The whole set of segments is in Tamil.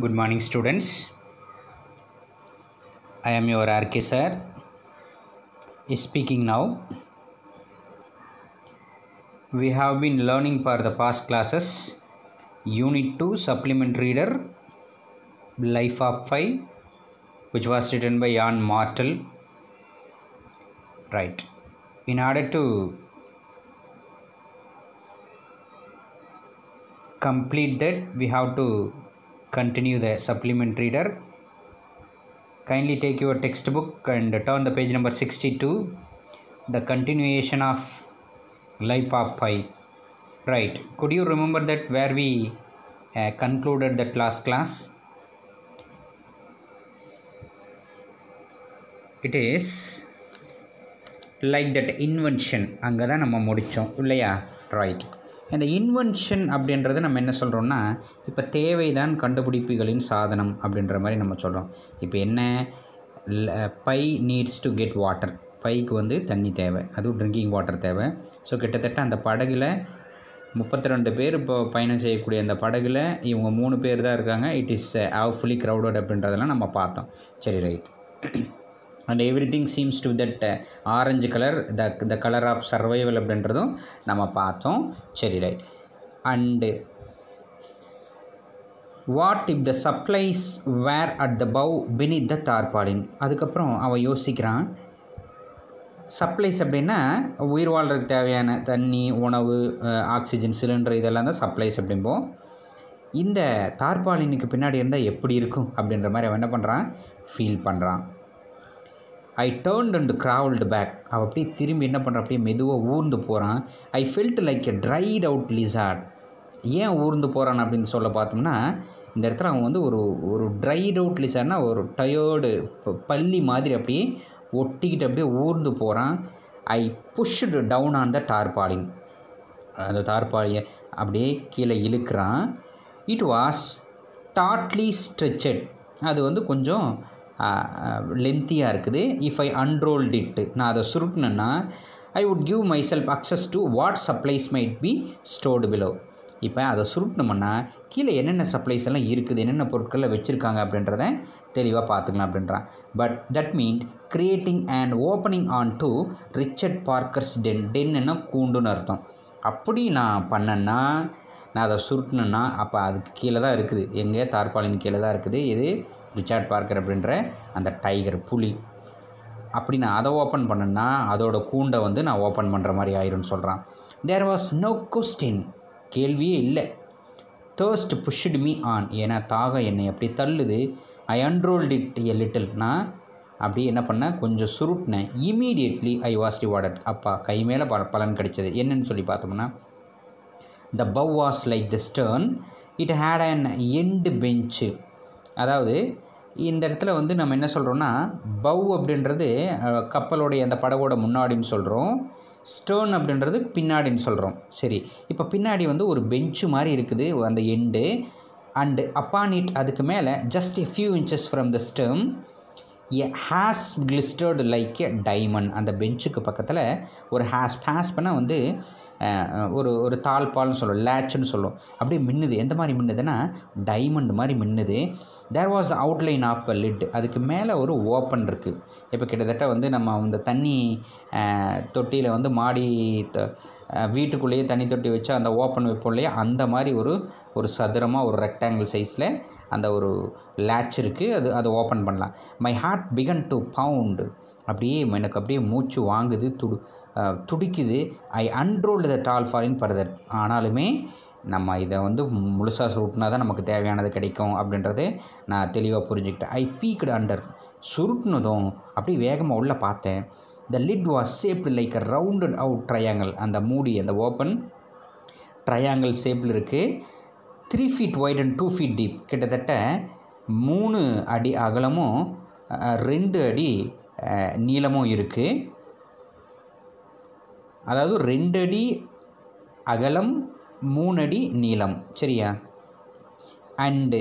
good morning students i am your rk sir speaking now we have been learning for the past classes unit 2 supplement reader life of phi which was written by jan martel right in order to complete that we have to continue the supplement reader kindly take your textbook and turn the page number 62 the continuation of Pi. right could you remember that where we uh, concluded that last class it is like that invention அங்கே தான் நம்ம முடித்தோம் இல்லையா ரைட் இந்த இன்வென்ஷன் அப்படின்றது நம்ம என்ன சொல்கிறோம்னா இப்போ தேவைதான் கண்டுபிடிப்புகளின் சாதனம் அப்படின்ற மாதிரி நம்ம சொல்கிறோம் இப்போ என்ன Pi needs to get water பைக்கு வந்து தண்ணி தேவை அதுவும் ட்ரிங்கிங் வாட்டர் தேவை ஸோ கிட்டத்தட்ட அந்த படகில் முப்பத்தி ரெண்டு பேர் இப்போ பயணம் செய்யக்கூடிய அந்த படகுல இவங்க மூணு பேர் தான் இருக்காங்க it is how fully crowded அப்படின்றதெல்லாம் நம்ம பார்த்தோம் சரி right and everything seems to that orange colour the the colour of survival அப்படின்றதும் நம்ம பார்த்தோம் சரி right and what if the supplies were at the bow beneath the tarpaulin அதுக்கப்புறம் அவன் யோசிக்கிறான் சப்ளைஸ் அப்படின்னா உயிர் வாழ்றதுக்கு தேவையான தண்ணி உணவு ஆக்சிஜன் சிலிண்டர் இதெல்லாம் தான் சப்ளைஸ் அப்படிம்போம் இந்த தார்பாலினுக்கு பின்னாடி இருந்தால் எப்படி இருக்கும் அப்படின்ற மாதிரி அவன் என்ன பண்ணுறான் ஃபீல் பண்ணுறான் I turned and crawled back அவள் அப்படியே திரும்பி என்ன பண்ணுற அப்படியே மெதுவாக ஊர்ந்து போகிறான் I felt like a dried out lizard ஏன் ஊர்ந்து போகிறான் அப்படின்னு சொல்ல பார்த்தோம்னா இந்த இடத்துல அவன் வந்து ஒரு ஒரு ட்ரைட் அவுட் லிசார்ட்னா ஒரு டயர்டு பள்ளி மாதிரி அப்படியே ஒட்டிக்கிட்டு அப்படியே ஊர்ந்து போகிறான் I pushed down on the tarpaulin அந்த தார்பாலியை அப்படியே கீழே இழுக்கிறான் இட் வாஸ் டாட்லி ஸ்ட்ரெச்சட் அது வந்து கொஞ்சம் லென்த்தியாக இருக்குது இஃப் ஐ அன்ரோல்ட் இட்டு நான் அதை சுருட்டினேன்னா I would give myself access to what supplies might be stored below இப்போ அதை சுருட்டினோம்னா கீழே என்னென்ன சப்ளைஸ் எல்லாம் இருக்குது என்னென்ன பொருட்களில் வச்சுருக்காங்க அப்படின்றத தெளிவாக பார்த்துக்கலாம் அப்படின்றான் but that mean creating and opening on to Richard Parker's den டென்னுன்னா கூண்டுன்னு அர்த்தம் அப்படி நான் பண்ணேன்னா நான் அதை சுருட்டினேன்னா அப்போ அதுக்கு கீழே தான் இருக்குது எங்கே தார்பாலின் கீழே தான் இருக்குது இது ரிச்சார்ட் பார்க்கர் அப்படின்ற அந்த டைகர் புலி அப்படி நான் அதை ஓப்பன் பண்ணேன்னா அதோடய கூண்டை வந்து நான் ஓப்பன் பண்ணுற மாதிரி ஆயிரும்னு சொல்கிறான் தேர் வாஸ் நோ கொஸ்டின் கேள்வியே இல்லை தேர்ஸ்ட் புஷ்டு மீ ஆன் ஏன்னா தாகம் என்னை அப்படி தள்ளுது ஐ அன்ரோல்ட் இட் எ லிட்டில் நான் அப்படி என்ன பண்ணேன் கொஞ்சம் சுருட்டினேன் இமீடியட்லி ஐ வாஸ் ரிவார்டட் அப்பா கை மேலே பல பலன் கிடைச்சது என்னன்னு சொல்லி பார்த்தோம்னா the bow was like the stern it had an end bench அதாவது இந்த இடத்துல வந்து நம்ம என்ன சொல்கிறோன்னா பவ் அப்படின்றது கப்பலோடைய அந்த படகோட முன்னாடின்னு சொல்கிறோம் ஸ்டோன் அப்படின்றது பின்னாடின்னு சொல்கிறோம் சரி இப்போ பின்னாடி வந்து ஒரு பெஞ்சு மாதிரி இருக்குது அந்த எண்டு அண்டு அப்பான் இட் அதுக்கு மேலே just a few inches from the stem a hasp glistered like a diamond அந்த பெஞ்சுக்கு பக்கத்தில் ஒரு ஹேஸ் ஹேஸ் பண்ணால் வந்து ஒரு ஒரு தாழ்பால்னு சொல்லுவோம் லேட்ச்னு சொல்லும் அப்படியே மின்னுது எந்த மாதிரி மின்னுதுன்னா டைமண்ட் மாதிரி மின்னுது there was outline of a lid அதுக்கு மேலே ஒரு ஓப்பன் இருக்குது இப்போ கிட்டத்தட்ட வந்து நம்ம அந்த தண்ணி தொட்டியில் வந்து மாடி த வீட்டுக்குள்ளேயே தண்ணி தொட்டி வச்சு அந்த ஓப்பன் வைப்போம் இல்லையா அந்த மாதிரி ஒரு ஒரு சதுரமாக ஒரு ரெக்டாங்கிள் சைஸில் அந்த ஒரு லேட்ச் இருக்குது அது அதை ஓப்பன் பண்ணலாம் my heart began to pound அப்படியே எனக்கு அப்படியே மூச்சு வாங்குது துடு துடிக்குது I unrolled the tarpaulin further ஆனாலுமே நம்ம இதை வந்து முழுசாக சுருட்டினா தான் நமக்கு தேவையானது கிடைக்கும் அப்படின்றது நான் தெளிவாக புரிஞ்சுக்கிட்டேன் ஐ பீக்டு அண்டர் சுருட்டினதும் அப்படியே வேகமாக உள்ளே பார்த்தேன் the lid was shaped like a rounded out triangle அந்த மூடி அந்த ஓப்பன் ட்ரையாங்கிள் ஷேப்பில் இருக்குது three feet wide and two feet deep கிட்டத்தட்ட மூணு அடி அகலமும் ரெண்டு அடி நீளமும் இருக்குது அதாவது ரெண்டு அடி அகலம் மூணு அடி நீளம் சரியா and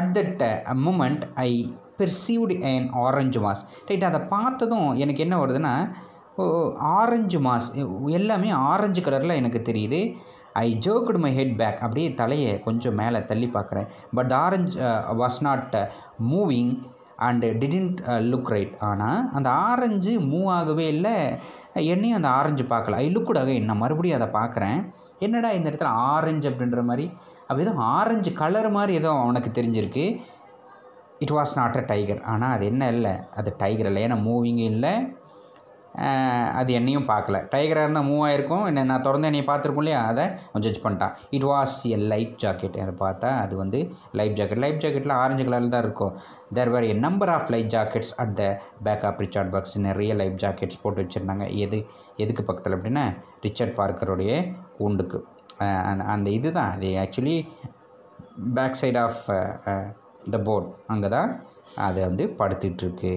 at that moment I perceived an orange mass right அதை பார்த்ததும் எனக்கு என்ன வருதுன்னா ஆரஞ்சு மாஸ் எல்லாமே ஆரஞ்சு கலரில் எனக்கு தெரியுது I jerked my head back அப்படியே தலையை கொஞ்சம் மேலே தள்ளி பார்க்குறேன் but orange was not moving and didn't look right ஆனால் அந்த ஆரஞ்சு மூவ் ஆகவே இல்லை என்னையும் அந்த ஆரஞ்சு பார்க்கல ஐ லுக்குட் அகைன் நான் மறுபடியும் அதை பார்க்குறேன் என்னடா இந்த இடத்துல ஆரஞ்சு அப்படின்ற மாதிரி அப்படி எதுவும் ஆரஞ்சு கலர் மாதிரி எதுவும் அவனுக்கு தெரிஞ்சிருக்கு it was not a tiger ஆனால் அது என்ன இல்லை அது டைகர் இல்லை ஏன்னா மூவிங்கும் இல்லை அது என்னையும் பார்க்கல டைகராக இருந்தால் மூவ் ஆகிருக்கும் என்ன நான் திறந்து என்னையை பார்த்துருக்கோம் இல்லையா அதை கொஞ்சம் ஜட்ஜ் பண்ணிட்டான் it was a life jacket அதை பார்த்தா அது வந்து லைஃப் ஜாக்கெட் லைஃப் ஜாக்கெட்டில் ஆரஞ்சு கலரில் தான் இருக்கும் there were a number of life jackets at the back of Richard box நிறைய லைஃப் ஜாக்கெட்ஸ் போட்டு வச்சுருந்தாங்க எது எதுக்கு பக்கத்தில் அப்படின்னா ரிச்சர்ட் பார்க்கருடைய கூண்டுக்கு அந்த இது தான் அது ஆக்சுவலி பேக் சைட் ஆஃப் இந்த போட் அங்கே தான் அது வந்து படுத்துகிட்ருக்கு